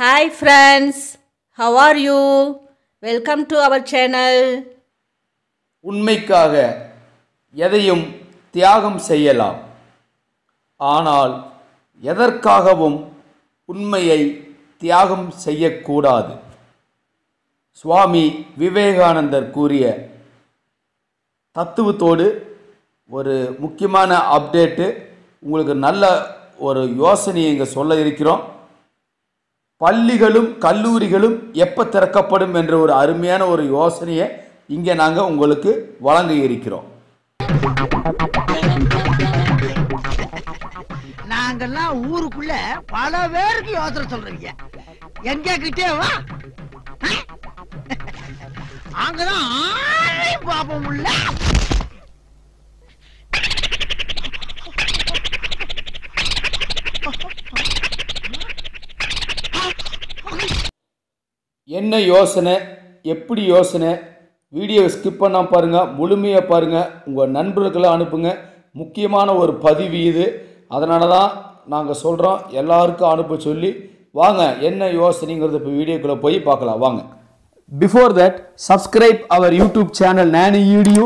Hi friends how are you welcome to our channel உண்மைக்காக எதையும் தியாகம் செய்யலாம் ஆனால் எதற்காகவும் உண்மையை தியாகம் செய்யக்கூடாது சுவாமி விவேகானந்தர் கூறிய தத்துவத்தோடு ஒரு முக்கியமான அப்டேட்டு உங்களுக்கு நல்ல ஒரு யோசனையை இங்கே சொல்ல இருக்கிறோம் பள்ளிகளும் கல்லூரிகளும் எப்போ திறக்கப்படும் என்ற ஒரு அருமையான ஒரு யோசனையை இங்கே நாங்கள் உங்களுக்கு வழங்க இருக்கிறோம் நாங்கெல்லாம் ஊருக்குள்ள பல பேருக்கு யோசனை சொல்றீங்க எங்க கிட்டே வா அங்கதான் பாப்போம் உள்ள என்ன யோசனை எப்படி யோசனை வீடியோவை ஸ்கிப் பண்ணால் பாருங்கள் முழுமையாக பாருங்கள் உங்கள் நண்பர்களுக்கெல்லாம் அனுப்புங்க முக்கியமான ஒரு பதிவு இது அதனால தான் நாங்கள் சொல்கிறோம் எல்லாருக்கும் அனுப்ப சொல்லி வாங்க என்ன யோசனைங்கிறது இப்போ வீடியோக்குள்ளே போய் பார்க்கலாம் வாங்க before that subscribe our YouTube channel நானி video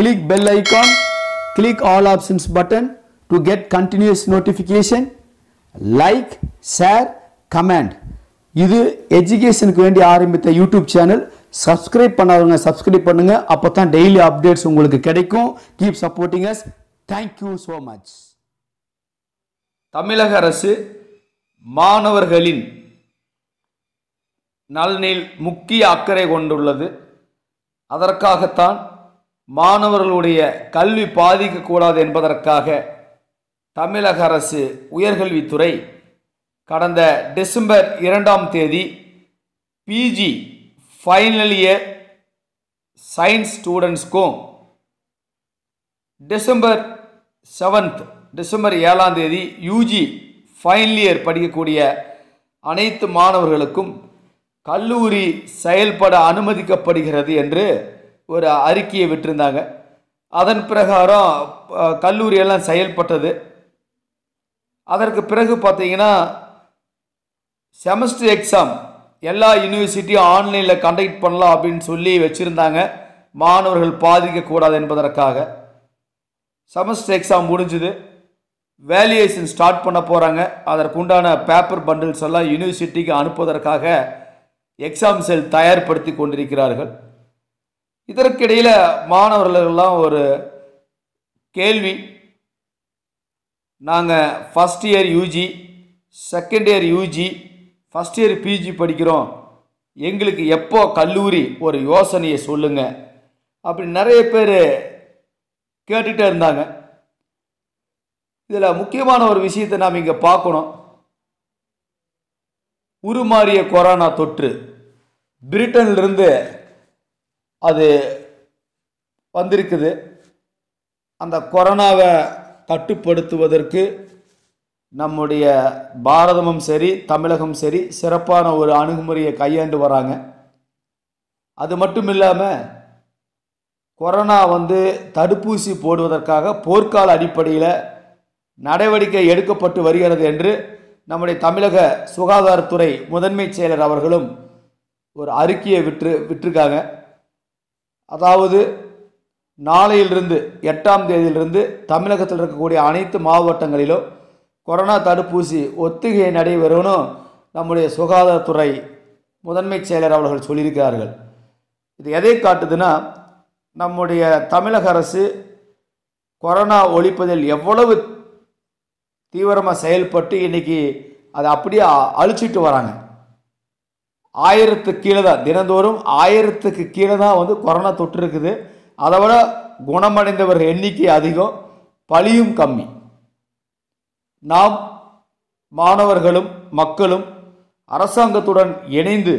click bell icon click all options button to get continuous notification like share comment இது எஜுகேஷனுக்கு வேண்டி ஆரம்பித்த யூடியூப் சேனல் சப்ஸ்கிரைப் பண்ணாதவங்க சப்ஸ்கிரைப் பண்ணுங்கள் அப்போ தான் டெய்லி அப்டேட்ஸ் உங்களுக்கு கிடைக்கும் keep supporting us thank you so much தமிழக அரசு மாணவர்களின் நலனில் முக்கிய அக்கறை கொண்டுள்ளது அதற்காகத்தான் மாணவர்களுடைய கல்வி பாதிக்கக்கூடாது என்பதற்காக தமிழக அரசு உயர்கல்வித்துறை கடந்த டிசம்பர் இரண்டாம் தேதி பிஜி ஃபைனல் இயர் சயின்ஸ் ஸ்டூடெண்ட்ஸ்க்கும் டிசம்பர் செவன்த் டிசம்பர் ஏழாம் தேதி யூஜி ஃபைனல் இயர் படிக்கக்கூடிய அனைத்து மாணவர்களுக்கும் கல்லூரி செயல்பட அனுமதிக்கப்படுகிறது என்று ஒரு அறிக்கையை விட்டிருந்தாங்க அதன் பிரகாரம் கல்லூரியெல்லாம் செயல்பட்டது அதற்கு பிறகு பார்த்தீங்கன்னா செமஸ்டர் எக்ஸாம் எல்லா யூனிவர்சிட்டியும் ஆன்லைனில் கண்டக்ட் பண்ணலாம் அப்படின்னு சொல்லி வச்சுருந்தாங்க மாணவர்கள் பாதிக்கக்கூடாது என்பதற்காக செமஸ்டர் எக்ஸாம் முடிஞ்சுது வேல்யூஷன் ஸ்டார்ட் பண்ண போகிறாங்க அதற்குண்டான பேப்பர் பண்டில்ஸ் எல்லாம் யூனிவர்சிட்டிக்கு அனுப்புவதற்காக எக்ஸாம் செல் தயார்படுத்தி கொண்டிருக்கிறார்கள் இதற்கிடையில் மாணவர்களெல்லாம் ஒரு கேள்வி நாங்கள் first year UG second year UG first year PG படிக்கிறோம் எங்களுக்கு எப்போ கல்லூரி ஒரு யோசனையை சொல்லுங்கள் அப்படி நிறைய பேர் கேட்டுகிட்டே இருந்தாங்க இதில் முக்கியமான ஒரு விஷயத்தை நாம் இங்கே பார்க்கணும் உருமாறிய கொரோனா தொற்று பிரிட்டன்லேருந்து அது வந்திருக்குது அந்த கொரோனாவை கட்டுப்படுத்துவதற்கு நம்முடைய பாரதமும் சரி தமிழகம் சரி சிறப்பான ஒரு அணுகுமுறையை கையாண்டு வராங்க அது மட்டும் இல்லாமல் கொரோனா வந்து தடுப்பூசி போடுவதற்காக போர்க்கால அடிப்படையில் நடவடிக்கை எடுக்கப்பட்டு வருகிறது என்று நம்முடைய தமிழக சுகாதாரத்துறை முதன்மை செயலர் அவர்களும் ஒரு அறிக்கையை விற்று விட்டுருக்காங்க அதாவது நாளையிலிருந்து எட்டாம் தேதியிலிருந்து தமிழகத்தில் இருக்கக்கூடிய அனைத்து மாவட்டங்களிலும் கொரோனா தடுப்பூசி ஒத்திகை நடைபெறும்னு நம்முடைய சுகாதாரத்துறை முதன்மை செயலர் அவர்கள் சொல்லியிருக்கிறார்கள் இது எதை காட்டுதுன்னா நம்முடைய தமிழக அரசு கொரோனா ஒழிப்பதில் எவ்வளவு தீவிரமாக செயல்பட்டு இன்றைக்கி அதை அப்படியே அழிச்சிட்டு வராங்க ஆயிரத்துக்கு கீழே தான் தினந்தோறும் ஆயிரத்துக்கு கீழே தான் வந்து கொரோனா தொற்று இருக்குது அதை விட குணமடைந்தவர் எண்ணிக்கை அதிகம் பலியும் கம்மி நாம் மாணவர்களும் மக்களும் அரசாங்கத்துடன் இணைந்து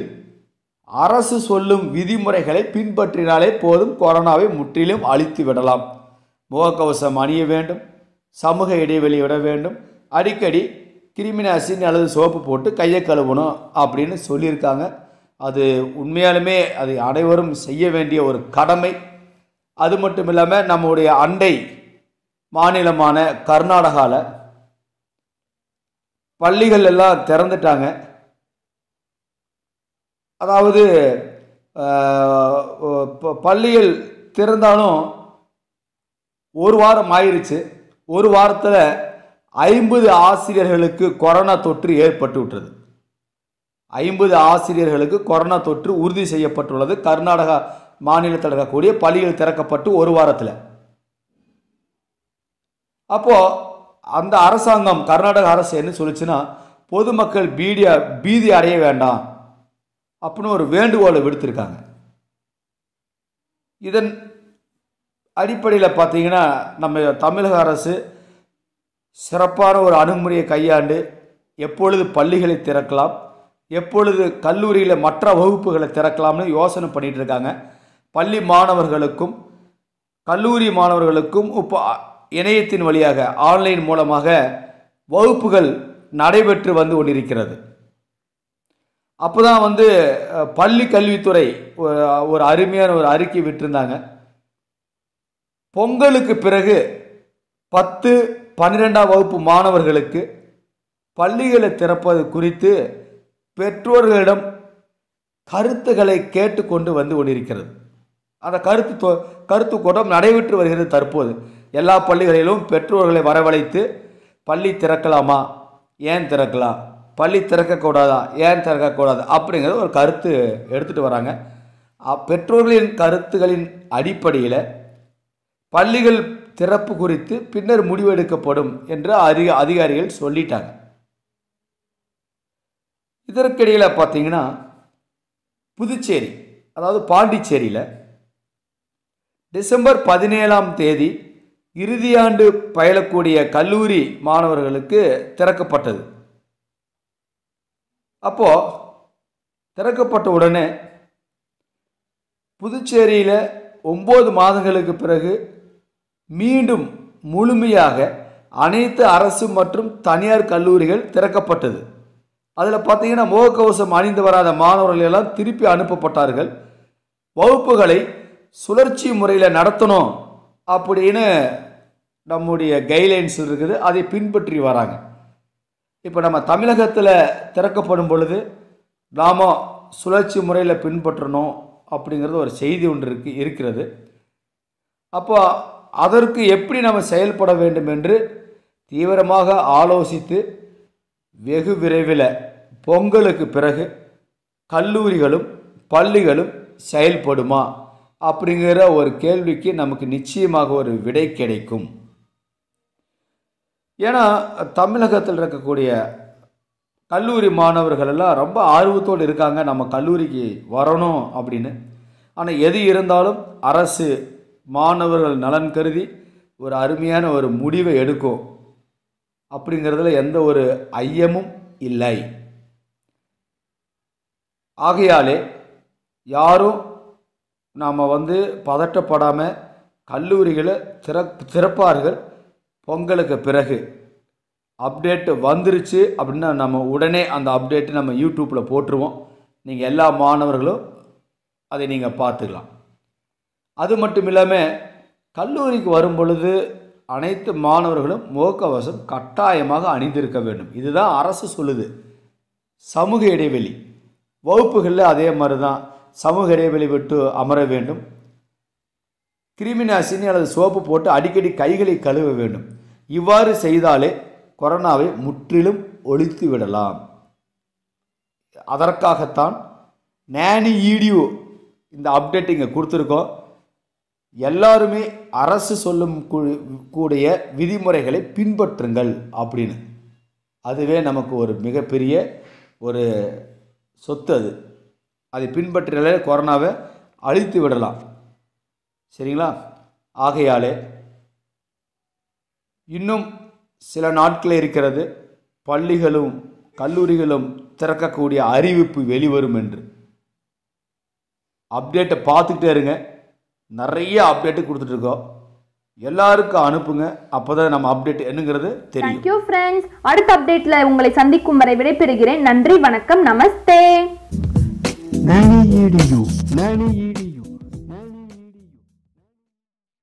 அரசு சொல்லும் விதிமுறைகளை பின்பற்றினாலே போதும் கொரோனாவை முற்றிலும் அழித்து விடலாம் முகக்கவசம் அணிய வேண்டும் சமூக இடைவெளி விட வேண்டும் அடிக்கடி கிருமிநாசினி அல்லது சோப்பு போட்டு கையை கழுவணும் அப்படின்னு சொல்லியிருக்காங்க அது உண்மையாலுமே அது அனைவரும் செய்ய வேண்டிய ஒரு கடமை அது மட்டும் இல்லாமல் நம்முடைய அண்டை மாநிலமான கர்நாடகாவில் பள்ளிகள் எல்லாம் திறந்துட்டாங்க அதாவது பள்ளிகள் திறந்தாலும் ஒரு வாரம் ஆயிடுச்சு ஒரு வாரத்தில் ஐம்பது ஆசிரியர்களுக்கு கொரோனா தொற்று ஏற்பட்டு விட்டது ஐம்பது ஆசிரியர்களுக்கு கொரோனா தொற்று உறுதி செய்யப்பட்டுள்ளது கர்நாடகா மாநிலத்தில் இருக்கக்கூடிய பள்ளிகள் திறக்கப்பட்டு ஒரு வாரத்தில் அப்போது அந்த அரசாங்கம் கர்நாடக அரசு என்ன சொல்லிச்சுன்னா பொதுமக்கள் பீடியா பீதி அடைய வேண்டாம் அப்படின்னு ஒரு வேண்டுகோளை விடுத்திருக்காங்க இதன் அடிப்படையில் பார்த்தீங்கன்னா நம்ம தமிழக அரசு சிறப்பான ஒரு அணுகுமுறையை கையாண்டு எப்பொழுது பள்ளிகளை திறக்கலாம் எப்பொழுது கல்லூரியில் மற்ற வகுப்புகளை திறக்கலாம்னு யோசனை பண்ணிகிட்டு இருக்காங்க பள்ளி மாணவர்களுக்கும் கல்லூரி மாணவர்களுக்கும் இப்போ இணையத்தின் வழியாக ஆன்லைன் மூலமாக வகுப்புகள் நடைபெற்று வந்து கொண்டிருக்கிறது அப்போ தான் வந்து பள்ளி கல்வித்துறை ஒரு அருமையான ஒரு அறிக்கை விட்டிருந்தாங்க பொங்கலுக்கு பிறகு பத்து பன்னிரெண்டாம் வகுப்பு மாணவர்களுக்கு பள்ளிகளை திறப்பது குறித்து பெற்றோர்களிடம் கருத்துக்களை கேட்டுக்கொண்டு வந்து கொண்டிருக்கிறது அந்த கருத்து கருத்து கூட்டம் நடைபெற்று வருகிறது தற்போது எல்லா பள்ளிகளிலும் பெற்றோர்களை வரவழைத்து பள்ளி திறக்கலாமா ஏன் திறக்கலாம் பள்ளி திறக்கக்கூடாதா ஏன் திறக்கக்கூடாது அப்படிங்கிறது ஒரு கருத்து எடுத்துகிட்டு வராங்க பெற்றோர்களின் கருத்துகளின் அடிப்படையில் பள்ளிகள் திறப்பு குறித்து பின்னர் முடிவெடுக்கப்படும் என்று அதிக அதிகாரிகள் சொல்லிட்டாங்க இதற்கிடையில் பார்த்தீங்கன்னா புதுச்சேரி அதாவது பாண்டிச்சேரியில் டிசம்பர் பதினேழாம் தேதி இறுதியாண்டு பயிலக்கூடிய கல்லூரி மாணவர்களுக்கு திறக்கப்பட்டது அப்போது திறக்கப்பட்ட உடனே புதுச்சேரியில் ஒம்பது மாதங்களுக்கு பிறகு மீண்டும் முழுமையாக அனைத்து அரசு மற்றும் தனியார் கல்லூரிகள் திறக்கப்பட்டது அதில் பார்த்தீங்கன்னா முகக்கவசம் அணிந்து வராத மாணவர்கள் எல்லாம் திருப்பி அனுப்பப்பட்டார்கள் வகுப்புகளை சுழற்சி முறையில் நடத்தணும் அப்படின்னு நம்முடைய கைட்லைன்ஸ் இருக்குது அதை பின்பற்றி வராங்க இப்போ நம்ம தமிழகத்தில் திறக்கப்படும் பொழுது நாம் சுழற்சி முறையில் பின்பற்றணும் அப்படிங்கிறது ஒரு செய்தி ஒன்று இருக்கு இருக்கிறது அப்போ அதற்கு எப்படி நம்ம செயல்பட வேண்டும் என்று தீவிரமாக ஆலோசித்து வெகு விரைவில் பொங்கலுக்கு பிறகு கல்லூரிகளும் பள்ளிகளும் செயல்படுமா அப்படிங்கிற ஒரு கேள்விக்கு நமக்கு நிச்சயமாக ஒரு விடை கிடைக்கும் ஏன்னா தமிழகத்தில் இருக்கக்கூடிய கல்லூரி மாணவர்களெல்லாம் ரொம்ப ஆர்வத்தோடு இருக்காங்க நம்ம கல்லூரிக்கு வரணும் அப்படின்னு ஆனால் எது இருந்தாலும் அரசு மாணவர்கள் நலன் கருதி ஒரு அருமையான ஒரு முடிவை எடுக்கும் அப்படிங்கிறதுல எந்த ஒரு ஐயமும் இல்லை ஆகையாலே யாரும் நாம் வந்து பதட்டப்படாமல் கல்லூரிகளை சிறப் சிறப்பார்கள் பொங்கலுக்கு பிறகு அப்டேட்டு வந்துருச்சு அப்படின்னா நம்ம உடனே அந்த அப்டேட்டு நம்ம யூடியூப்பில் போட்டுருவோம் நீங்கள் எல்லா மாணவர்களும் அதை நீங்கள் பார்த்துக்கலாம் அது மட்டும் இல்லாமல் கல்லூரிக்கு வரும் பொழுது அனைத்து மாணவர்களும் முகக்கவசம் கட்டாயமாக அணிந்திருக்க வேண்டும் இதுதான் அரசு சொல்லுது சமூக இடைவெளி வகுப்புகளில் அதே மாதிரி தான் சமூக இடைவெளி விட்டு அமர வேண்டும் கிருமிநாசினி அல்லது சோப்பு போட்டு அடிக்கடி கைகளை கழுவ வேண்டும் இவ்வாறு செய்தாலே கொரோனாவை முற்றிலும் ஒழித்து விடலாம் அதற்காகத்தான் நேனி ஈடியோ இந்த அப்டேட் இங்கே கொடுத்துருக்கோம் எல்லாருமே அரசு சொல்லும் கூடிய விதிமுறைகளை பின்பற்றுங்கள் அப்படின்னு அதுவே நமக்கு ஒரு மிகப்பெரிய ஒரு சொத்து அது அதை பின்பற்றினாலே கொரோனாவை அழித்து விடலாம் சரிங்களா ஆகையாலே இன்னும் சில நாட்களே இருக்கிறது பள்ளிகளும் கல்லூரிகளும் திறக்கக்கூடிய அறிவிப்பு வெளிவரும் என்று அப்டேட்டை பார்த்துக்கிட்டே இருங்க நிறைய அப்டேட்டு கொடுத்துட்ருக்கோம் எல்லாருக்கும் அனுப்புங்க அப்போதான் நம்ம அப்டேட் என்னங்கிறது தெரியும் தேங்க்யூ ஃப்ரெண்ட்ஸ் அடுத்த அப்டேட்டில் உங்களை சந்திக்கும் வரை விடைபெறுகிறேன் நன்றி வணக்கம் நமஸ்தே Nani Yidiyu. Nani